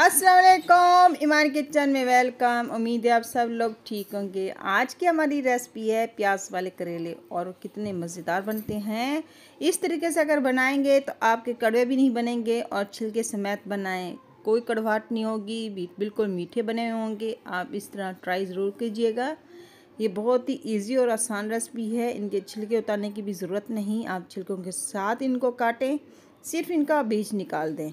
असलकम ईमान किचन में वेलकम उम्मीद है आप सब लोग ठीक होंगे आज की हमारी रेसिपी है प्याज वाले करेले और कितने मज़ेदार बनते हैं इस तरीके से अगर बनाएंगे तो आपके कड़वे भी नहीं बनेंगे और छिलके समेत बनाएं कोई कड़वाहट नहीं होगी बिल्कुल मीठे बने होंगे आप इस तरह ट्राई ज़रूर कीजिएगा ये बहुत ही इजी और आसान रेसिपी है इनके छिलके उतारने की भी ज़रूरत नहीं आप छिलकों के साथ इनको काटें सिर्फ इनका बीज निकाल दें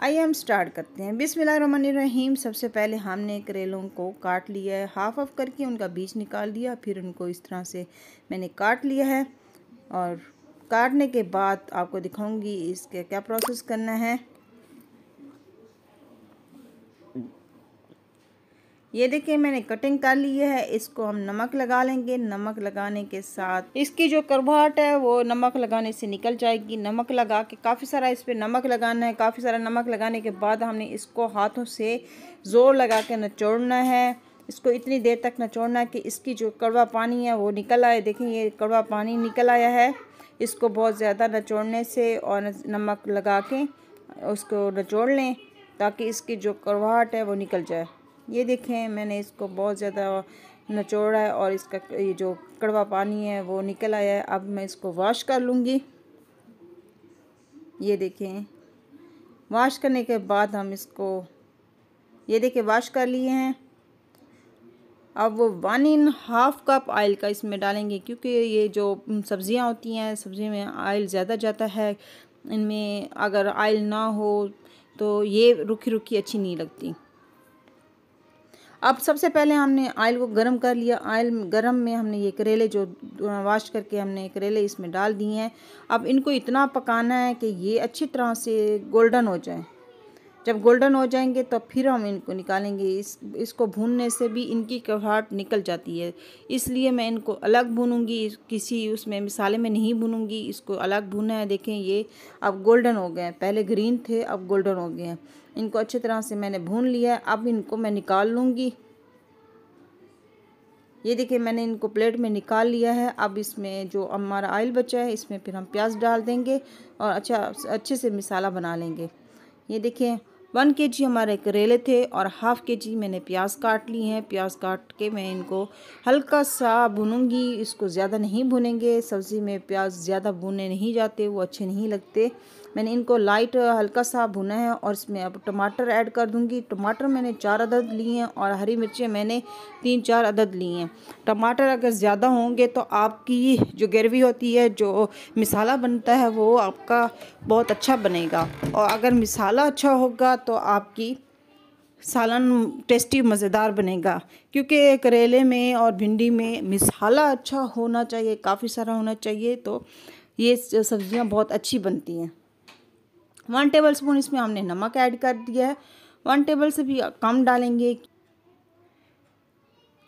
आइए हम स्टार्ट करते हैं बिसमीम सबसे पहले हमने करेलों को काट लिया है हाफ ऑफ करके उनका बीज निकाल दिया फिर उनको इस तरह से मैंने काट लिया है और काटने के बाद आपको दिखाऊंगी इसका क्या प्रोसेस करना है ये देखिए मैंने कटिंग कर ली है इसको हम नमक लगा लेंगे नमक लगाने के साथ इसकी जो करवाहट है वो नमक लगाने से निकल जाएगी नमक लगा के काफ़ी सारा इस पर नमक लगाना है काफ़ी सारा नमक लगाने के बाद हमने इसको हाथों से ज़ोर लगा के नचोड़ना है इसको इतनी देर तक नचोड़ना है कि इसकी जो कड़वा पानी है वो निकल आए देखें ये कड़वा पानी निकल आया है इसको बहुत ज़्यादा नचोड़ने से और नमक लगा के उसको नचोड़ लें ताकि इसकी जो करवाहट है वो निकल जाए ये देखें मैंने इसको बहुत ज़्यादा नचोड़ा है और इसका ये जो कड़वा पानी है वो निकल आया है अब मैं इसको वॉश कर लूँगी ये देखें वॉश करने के बाद हम इसको ये देखें वॉश कर लिए हैं अब वो one and half cup oil का इसमें डालेंगे क्योंकि ये जो सब्ज़ियाँ होती हैं सब्ज़ी में आयल ज़्यादा जाता है इनमें अगर आयल ना हो तो ये रुखी रुकी अच्छी नहीं लगती अब सबसे पहले हमने आयल को गर्म कर लिया आयल गर्म में हमने ये करेले जो वाश करके हमने करेले इसमें डाल दिए हैं अब इनको इतना पकाना है कि ये अच्छी तरह से गोल्डन हो जाए जब गोल्डन हो जाएंगे तो फिर हम इनको निकालेंगे इस इसको भूनने से भी इनकी कवाहट निकल जाती है इसलिए मैं इनको अलग भूनूंगी किसी उसमें मिसाले में नहीं भूनूंगी इसको अलग भूनना है देखें ये अब गोल्डन हो गए हैं पहले ग्रीन थे अब गोल्डन हो गए हैं इनको अच्छी तरह से मैंने भून लिया है अब इनको मैं निकाल लूँगी ये देखिए मैंने इनको प्लेट में निकाल लिया है अब इसमें जो हमारा ऑयल बचा है इसमें फिर हम प्याज डाल देंगे और अच्छा अच्छे से मिसाला बना लेंगे ये देखिए वन के जी हमारे करेले थे और हाफ़ के जी मैंने प्याज काट ली है प्याज काट के मैं इनको हल्का सा भुनूंगी इसको ज़्यादा नहीं भुनेंगे सब्ज़ी में प्याज ज़्यादा भुने नहीं जाते वो अच्छे नहीं लगते मैंने इनको लाइट हल्का सा भुना है और इसमें अब टमाटर ऐड कर दूंगी टमाटर मैंने चार अदद लिए हैं और हरी मिर्चें मैंने तीन चार अदद लिए हैं टमाटर अगर ज़्यादा होंगे तो आपकी जो ग्रेवी होती है जो मिसाला बनता है वो आपका बहुत अच्छा बनेगा और अगर मिसाला अच्छा होगा तो आपकी सालन टेस्टी मज़ेदार बनेगा क्योंकि करेले में और भिंडी में मिसाला अच्छा होना चाहिए काफ़ी सारा होना चाहिए तो ये सब्ज़ियाँ बहुत अच्छी बनती हैं वन टेबल स्पून इसमें हमने नमक ऐड कर दिया है वन टेबल से भी कम डालेंगे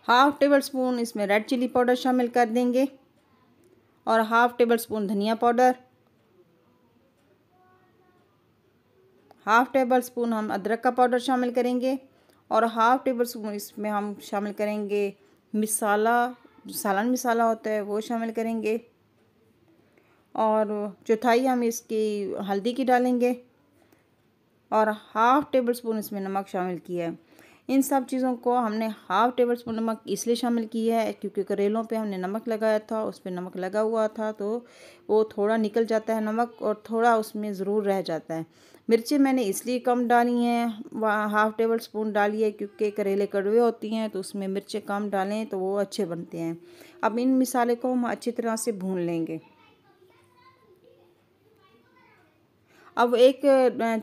हाफ टेबल स्पून इसमें रेड चिली पाउडर शामिल कर देंगे और हाफ टेबल स्पून धनिया पाउडर हाफ़ टेबल स्पून हम अदरक का पाउडर शामिल करेंगे और हाफ़ टेबल स्पून इसमें हम शामिल करेंगे मिसाला सालन मिसाला होता है वो शामिल करेंगे और चौथाई हम इसकी हल्दी की डालेंगे और हाफ़ टेबल स्पून इसमें नमक शामिल किया है इन सब चीज़ों को हमने हाफ टेबल स्पून नमक इसलिए शामिल किया है क्योंकि करेलों पे हमने नमक लगाया था उस पर नमक लगा हुआ था तो वो थोड़ा निकल जाता है नमक और थोड़ा उसमें ज़रूर रह जाता है मिर्ची मैंने इसलिए कम डाली हैं हाफ़ टेबल स्पून डाली है क्योंकि करेले कड़वे होती हैं तो उसमें मिर्चें कम डालें तो वो अच्छे बनते हैं अब इन मिसाले को हम अच्छी तरह से भून लेंगे अब एक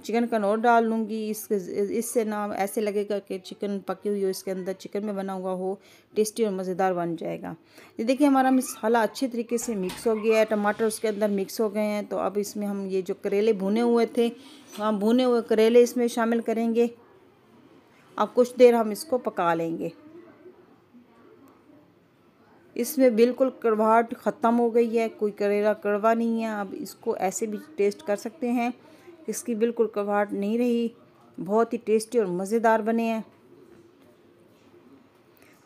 चिकन का नोट डाल लूँगी इसके इससे ना ऐसे लगेगा कि चिकन पकी हुई हो इसके अंदर चिकन में बना हुआ हो टेस्टी और मज़ेदार बन जाएगा ये देखिए हमारा मसाला अच्छे तरीके से मिक्स हो गया है टमाटर उसके अंदर मिक्स हो गए हैं तो अब इसमें हम ये जो करेले भुने हुए थे हम भुने हुए करेले इसमें शामिल करेंगे अब कुछ देर हम इसको पका लेंगे इसमें बिल्कुल कड़वाहट ख़त्म हो गई है कोई करेला कड़वा नहीं है आप इसको ऐसे भी टेस्ट कर सकते हैं इसकी बिल्कुल कड़वाहट नहीं रही बहुत ही टेस्टी और मज़ेदार बने हैं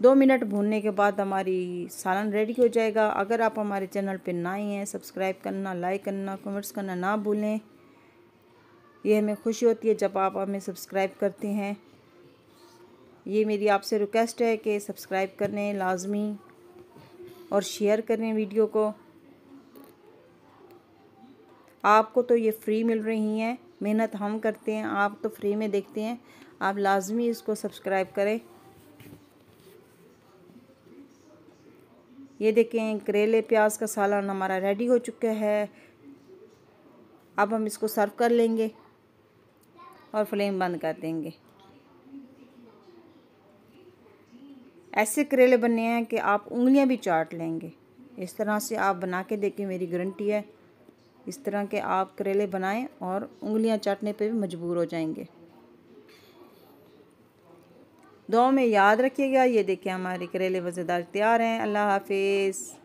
दो मिनट भूनने के बाद हमारी सालन रेडी हो जाएगा अगर आप हमारे चैनल पर नए हैं सब्सक्राइब करना लाइक करना कमेंट्स करना ना भूलें ये हमें खुशी होती है जब आप हमें सब्सक्राइब करते हैं ये मेरी आपसे रिक्वेस्ट है कि सब्सक्राइब करने लाजमी और शेयर करें वीडियो को आपको तो ये फ्री मिल रही हैं मेहनत हम करते हैं आप तो फ्री में देखते हैं आप लाजमी इसको सब्सक्राइब करें ये देखें करेले प्याज का सालन हमारा रेडी हो चुका है अब हम इसको सर्व कर लेंगे और फ्लेम बंद कर देंगे ऐसे करेले बनने हैं कि आप उंगलियां भी चाट लेंगे इस तरह से आप बना के देखें मेरी गारंटी है इस तरह के आप करेले बनाएं और उंगलियां चाटने पे भी मजबूर हो जाएंगे दो में याद रखिएगा ये देखें हमारे करेले मज़ेदार तैयार हैं अल्लाह हाफिज़